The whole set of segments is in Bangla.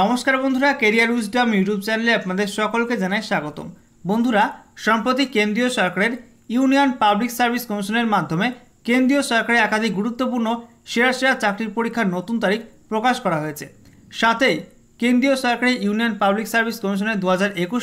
নমস্কার বন্ধুরা কেরিয়ার উইজডাম ইউটিউব চ্যানেলে আপনাদের সকলকে জানাই স্বাগতম বন্ধুরা সম্প্রতি কেন্দ্রীয় সরকারের ইউনিয়ন পাবলিক সার্ভিস কমিশনের মাধ্যমে কেন্দ্রীয় সরকারের একাধিক গুরুত্বপূর্ণ সেরা সেরা চাকরির পরীক্ষার নতুন তারিখ প্রকাশ করা হয়েছে সাথেই কেন্দ্রীয় সরকারের ইউনিয়ন পাবলিক সার্ভিস কমিশনের দু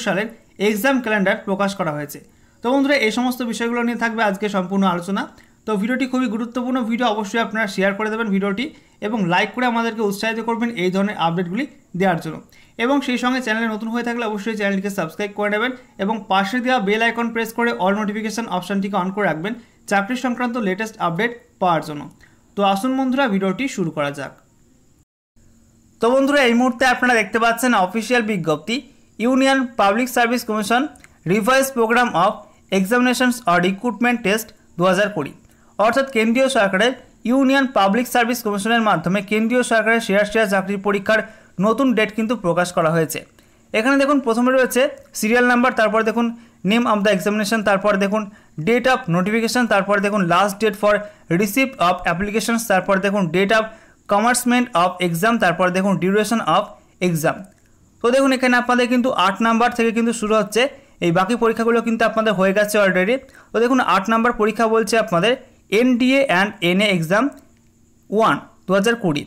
সালের এক্সাম ক্যালেন্ডার প্রকাশ করা হয়েছে তো বন্ধুরা এই সমস্ত বিষয়গুলো নিয়ে থাকবে আজকে সম্পূর্ণ আলোচনা তো ভিডিওটি খুবই গুরুত্বপূর্ণ ভিডিও অবশ্যই আপনারা শেয়ার করে দেবেন ভিডিওটি এবং লাইক করে আমাদেরকে উৎসাহিত করবেন এই ধরনের আপডেটগুলি দেওয়ার জন্য এবং সেই সঙ্গে চ্যানেলে নতুন হয়ে থাকলে অবশ্যই চ্যানেলটিকে সাবস্ক্রাইব করে নেবেন এবং পাশে দেওয়া বেল আইকন প্রেস করে অল নোটিফিকেশান অপশানটিকে অন করে রাখবেন চাকরি সংক্রান্ত লেটেস্ট আপডেট পাওয়ার জন্য তো আসুন বন্ধুরা ভিডিওটি শুরু করা যাক তো বন্ধুরা এই মুহূর্তে আপনারা দেখতে পাচ্ছেন অফিসিয়াল বিজ্ঞপ্তি union public service commission revise programme of examinations or recruitment test দু হাজার কুড়ি অর্থাৎ কেন্দ্রীয় সরকারের ইউনিয়ন পাবলিক সার্ভিস কমিশনের মাধ্যমে কেন্দ্রীয় সরকারের সেরা সেরা চাকরির পরীক্ষার নতুন ডেট কিন্তু প্রকাশ করা হয়েছে এখানে দেখুন প্রথমে রয়েছে সিরিয়াল নাম্বার তারপর দেখুন নেম অফ দ্য এক্সামিনেশন তারপর দেখুন ডেট অফ নোটিফিকেশান তারপর দেখুন last date for receipt of applications তারপর দেখুন date of commencement of exam তারপর দেখুন ডিউরেশন অফ এক্সাম তো দেখুন এখানে আপনাদের কিন্তু আট নাম্বার থেকে কিন্তু শুরু হচ্ছে এই বাকি পরীক্ষাগুলো কিন্তু আপনাদের হয়ে গেছে অলরেডি তো দেখুন আট নাম্বার পরীক্ষা বলছে আপনাদের NDA and NA exam one দু হাজার কুড়ি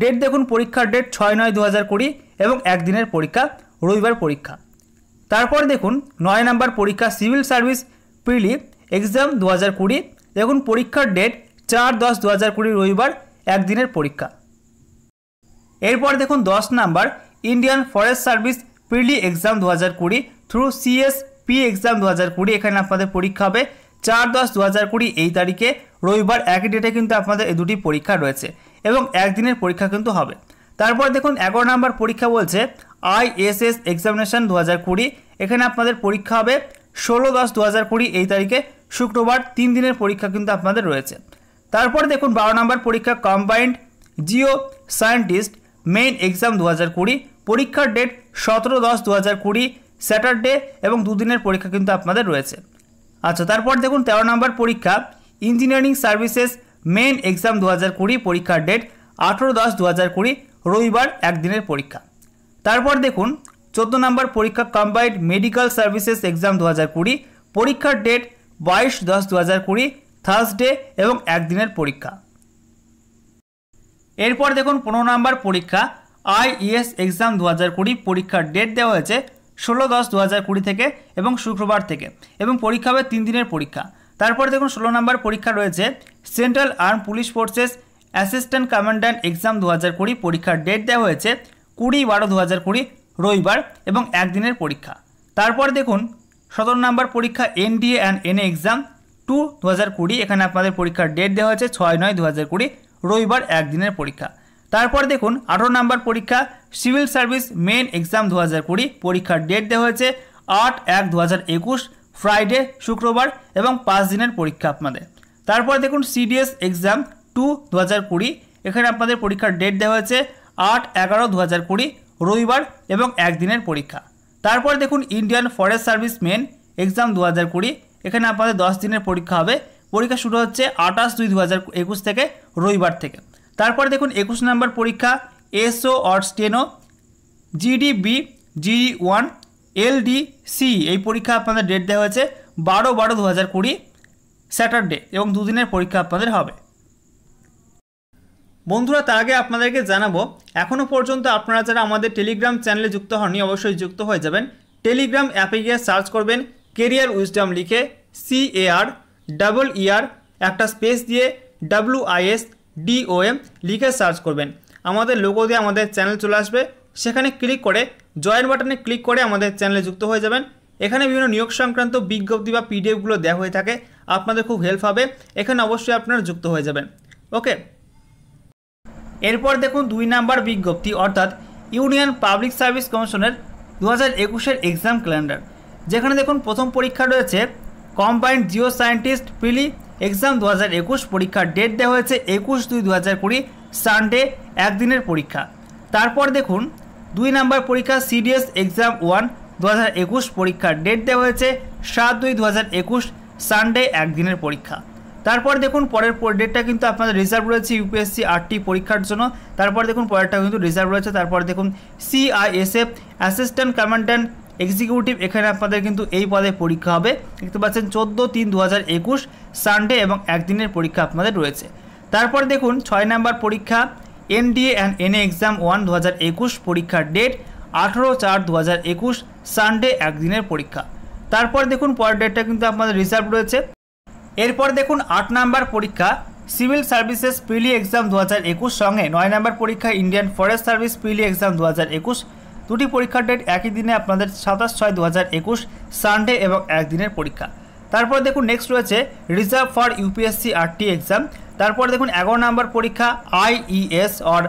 ডেট দেখুন পরীক্ষার ডেট ছয় নয় দু হাজার কুড়ি এবং একদিনের পরীক্ষা রবিবার পরীক্ষা তারপর দেখুন নয় নম্বর পরীক্ষা সিভিল সার্ভিস প্রিলি এক্সাম দু হাজার কুড়ি দেখুন পরীক্ষার ডেট চার দশ দু হাজার কুড়ি রবিবার একদিনের পরীক্ষা এরপর দেখুন দশ number Indian forest service prelim exam দু হাজার কুড়ি থ্রু পি এক্সাম দু হাজার কুড়ি এখানে আপনাদের পরীক্ষা হবে চার দশ দু হাজার কুড়ি এই তারিখে রবিবার একই ডেটে কিন্তু আপনাদের এই দুটি পরীক্ষা রয়েছে এবং একদিনের পরীক্ষা কিন্তু হবে তারপর দেখুন এগারো নাম্বার পরীক্ষা বলছে আইএসএস এক্সামিনেশান দু হাজার কুড়ি এখানে আপনাদের পরীক্ষা হবে ষোলো দশ দু হাজার কুড়ি এই তারিখে শুক্রবার তিন দিনের পরীক্ষা কিন্তু আপনাদের রয়েছে তারপর দেখুন বারো নাম্বার পরীক্ষা combined geo scientist main exam দু হাজার কুড়ি পরীক্ষার ডেট সতেরো দশ দু হাজার কুড়ি স্যাটারডে এবং দুদিনের পরীক্ষা কিন্তু আপনাদের রয়েছে আচ্ছা তারপর দেখুন তেরো নম্বর পরীক্ষা ইঞ্জিনিয়ারিং সার্ভিসেস মেন এক্সাম দু হাজার কুড়ি পরীক্ষার ডেট আঠেরো দশ দু হাজার কুড়ি রবিবার একদিনের পরীক্ষা তারপর দেখুন চোদ্দো নম্বর পরীক্ষা কম্বাইন্ড মেডিকেল সার্ভিসেস এক্সাম দু হাজার কুড়ি পরীক্ষার ডেট বাইশ দশ দু হাজার কুড়ি থার্সডে এবং একদিনের পরীক্ষা এরপর দেখুন পনেরো নম্বর পরীক্ষা আইইএস এক্সাম e দু হাজার কুড়ি পরীক্ষার ডেট দেওয়া হয়েছে ষোলো দশ দু হাজার কুড়ি থেকে এবং শুক্রবার থেকে এবং পরীক্ষা হবে তিন দিনের পরীক্ষা তারপর দেখুন ষোলো নম্বর পরীক্ষা রয়েছে central arm police forces assistant commandant exam দু হাজার কুড়ি পরীক্ষার ডেট দেওয়া হয়েছে কুড়ি বারো দু হাজার কুড়ি রবিবার এবং একদিনের পরীক্ষা তারপর দেখুন সতেরো নম্বর পরীক্ষা N A and N A exam two দু হাজার কুড়ি এখানে আপনাদের পরীক্ষার ডেট দেওয়া হয়েছে ছয় নয় দু হাজার কুড়ি রবিবার একদিনের পরীক্ষা তারপর দেখুন আঠারো নম্বর পরীক্ষা সিভিল সার্ভিস মেন এক্সাম দু হাজার কুড়ি পরীক্ষার ডেট দেওয়া হয়েছে আট এক দু হাজার একুশ ফ্রাইডে শুক্রবার এবং পাঁচ দিনের পরীক্ষা আপনাদের তারপর দেখুন সিডিএস এক্সাম টু দু হাজার কুড়ি এখানে আপনাদের পরীক্ষার ডেট দেওয়া হয়েছে আট এগারো দু হাজার কুড়ি রবিবার এবং একদিনের পরীক্ষা তারপর দেখুন Indian forest service main exam দু হাজার কুড়ি এখানে আপনাদের দশ দিনের পরীক্ষা হবে পরীক্ষা শুরু হচ্ছে আঠাশ দুই দু হাজার একুশ থেকে রবিবার থেকে তারপরে দেখুন একুশ নম্বর পরীক্ষা SO or GD GDB G one LD C এই পরীক্ষা আপনাদের ডেট দেওয়া হয়েছে বারো বারো দু হাজার কুড়ি স্যাটারডে এবং দুদিনের পরীক্ষা আপনাদের হবে বন্ধুরা তার আগে আপনাদেরকে জানাবো এখনও পর্যন্ত আপনারা যারা আমাদের টেলিগ্রাম চ্যানেলে যুক্ত হননি অবশ্যই যুক্ত হয়ে যাবেন টেলিগ্রাম অ্যাপে গিয়ে সার্চ করবেন কেরিয়ার উইজডম লিখে C A R double R একটা স্পেস দিয়ে ডাব্লু আই এস ডিওএম লিখে সার্চ করবেন আমাদের লোগো দিয়ে আমাদের চ্যানেল চলে আসবে সেখানে ক্লিক করে জয়েন বাটনে ক্লিক করে আমাদের চ্যানেলে যুক্ত হয়ে যাবেন এখানে বিভিন্ন নিয়োগ সংক্রান্ত বিজ্ঞপ্তি বা পিডিএফগুলো দেওয়া হয়ে থাকে আপনাদের খুব হেল্প হবে এখানে অবশ্যই আপনারা যুক্ত হয়ে যাবেন ওকে এরপর দেখুন দুই নাম্বার বিজ্ঞপ্তি অর্থাৎ ইউনিয়ন পাবলিক সার্ভিস কমিশনের দু হাজার একুশের এক্সাম ক্যালেন্ডার যেখানে দেখুন প্রথম পরীক্ষা রয়েছে combined geo scientist prelim exam দু হাজার একুশ পরীক্ষার ডেট দেওয়া হয়েছে একুশ দুই দু হাজার কুড়ি সানডে একদিনের পরীক্ষা তারপর দেখুন দুই নম্বর পরীক্ষা সিডিএস এক্সাম ওয়ান দু হাজার একুশ পরীক্ষার ডেট দেওয়া হয়েছে সাত দুই দু হাজার একুশ সানডে একদিনের পরীক্ষা তারপর দেখুন পরের ডেটটা কিন্তু আপনাদের রিজার্ভ রয়েছে ইউপিএসসি আরটি পরীক্ষার জন্য তারপর দেখুন পরেরটা কিন্তু রিজার্ভ রয়েছে তারপর দেখুন সিআইএসএফ অ্যাসিস্ট্যান্ট কমান্ড্যান্ট এক্সিকিউটিভ এখানে আপনাদের কিন্তু এই পদে পরীক্ষা হবে দেখতে পাচ্ছেন চোদ্দো তিন দু হাজার একুশ সানডে এবং একদিনের পরীক্ষা আপনাদের রয়েছে তারপর দেখুন ছয় নম্বর পরীক্ষা NDA and NA exam one দু একুশ পরীক্ষার ডেট আঠেরো চার দু হাজার একুশ সানডে একদিনের পরীক্ষা তারপর দেখুন পরের ডেটটা কিন্তু আপনাদের রিজার্ভ রয়েছে এরপর দেখুন আট নাম্বার পরীক্ষা সিভিল সার্ভিসেস পিলি এক্সাম দু একুশ সঙ্গে নয় নম্বর পরীক্ষা Indian forest service prelim exam দু হাজার একুশ দুটি পরীক্ষার ডেট একই দিনে আপনাদের সাতাশ ছয় দু হাজার একুশ সানডে এবং একদিনের পরীক্ষা তারপর দেখুন নেক্সট রয়েছে reserve for UPSC RT exam তারপর দেখুন এগারো নম্বর পরীক্ষা আইইএস অর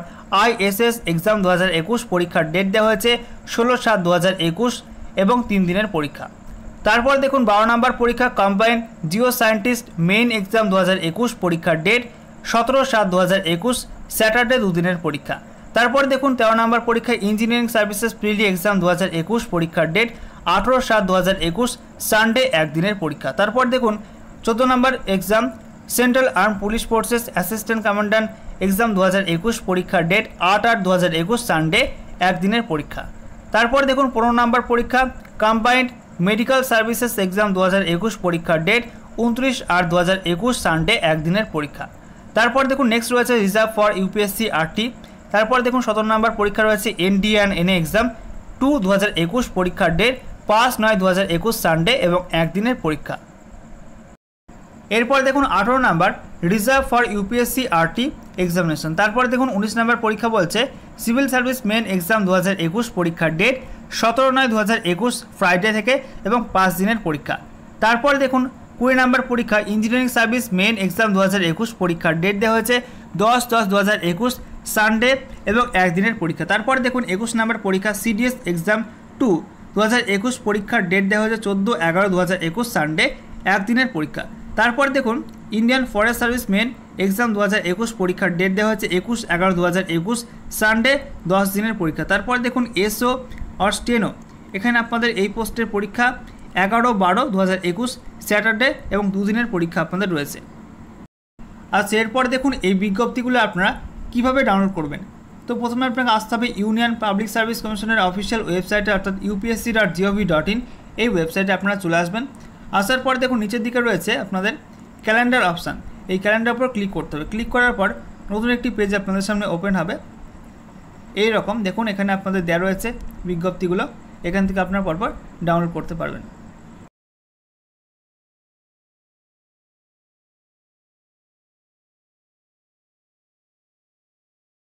আইএসএস এক্সাম দু হাজার একুশ পরীক্ষার ডেট দেওয়া হয়েছে ষোলো সাত দু হাজার একুশ এবং তিন দিনের পরীক্ষা তারপর দেখুন বারো নম্বর পরীক্ষা combine geo scientist main exam দু হাজার একুশ পরীক্ষার ডেট সতেরো সাত দু হাজার একুশ স্যাটারডে দুদিনের পরীক্ষা তারপর দেখুন তেরো নম্বর পরীক্ষা ইঞ্জিনিয়ারিং সার্ভিসেস প্রিলি এক্সাম দু হাজার একুশ পরীক্ষার ডেট আঠেরো সাত দু হাজার একুশ সানডে একদিনের পরীক্ষা তারপর দেখুন চোদ্দো নম্বর exam central arm police forces assistant commandant exam দু হাজার একুশ পরীক্ষার ডেট আট আট দু হাজার একুশ সানডে একদিনের পরীক্ষা তারপর দেখুন পনেরো নম্বর পরীক্ষা কম্বাইন্ড মেডিকেল সার্ভিসেস এক্সাম দু হাজার একুশ পরীক্ষার ডেট উনত্রিশ আট দু হাজার একুশ সানডে একদিনের পরীক্ষা তারপর দেখুন নেক্সট রয়েছে রিজার্ভ ফর ইউপিএসসি আরটি তারপর দেখুন সতেরো নম্বর পরীক্ষা রয়েছে ND and NA exam two দু পরীক্ষার ডেট পাঁচ নয় দু সানডে এবং একদিনের পরীক্ষা এরপর দেখুন আঠেরো number reserve for UPSC RT examination তারপর দেখুন উনিশ নাম্বার পরীক্ষা বলছে সিভিল সার্ভিস মেন এক্সাম দু পরীক্ষার ডেট সতেরো নয় দু ফ্রাইডে থেকে এবং পাঁচ দিনের পরীক্ষা তারপর দেখুন কুড়ি নাম্বার পরীক্ষা ইঞ্জিনিয়ারিং সার্ভিস মেন এক্সাম দু পরীক্ষার ডেট দেওয়া হয়েছে দশ দশ দু সানডে এবং একদিনের পরীক্ষা তারপর দেখুন একুশ নাম্বার পরীক্ষা সিডিএস এক্সাম টু দু হাজার একুশ পরীক্ষার ডেট দেওয়া হয়েছে চোদ্দো এগারো দু হাজার একুশ সানডে একদিনের পরীক্ষা তারপর দেখুন Indian forest service main exam দু হাজার একুশ পরীক্ষার ডেট দেওয়া হয়েছে একুশ এগারো দু হাজার একুশ সানডে দশ দিনের পরীক্ষা তারপর দেখুন এসও অস্টেনো এখানে আপনাদের এই পোস্টের পরীক্ষা এগারো বারো দু হাজার একুশ স্যাটারডে এবং দুদিনের পরীক্ষা আপনাদের রয়েছে আর আচ্ছা, এরপর দেখুন এই বিজ্ঞপ্তিগুলো আপনারা কিভাবে ডাউনলোড করবেন তো প্রথমে আপনাকে আসতে হবে ইউনিয়ন পাবলিক সার্ভিস কমিশনের অফিসিয়াল ওয়েবসাইটে অর্থাৎ UPSC dot GOV dot in এই ওয়েবসাইটে আপনারা চলে আসবেন আসার পর দেখুন নিচের দিকে রয়েছে আপনাদের ক্যালেন্ডার অপশান এই ক্যালেন্ডার উপর ক্লিক করতে হবে ক্লিক করার পর নতুন একটি পেজ আপনাদের সামনে ওপেন হবে এই রকম দেখুন এখানে আপনাদের দেওয়া রয়েছে বিজ্ঞপ্তিগুলো এখান থেকে আপনারা পরপর ডাউনলোড করতে পারবেন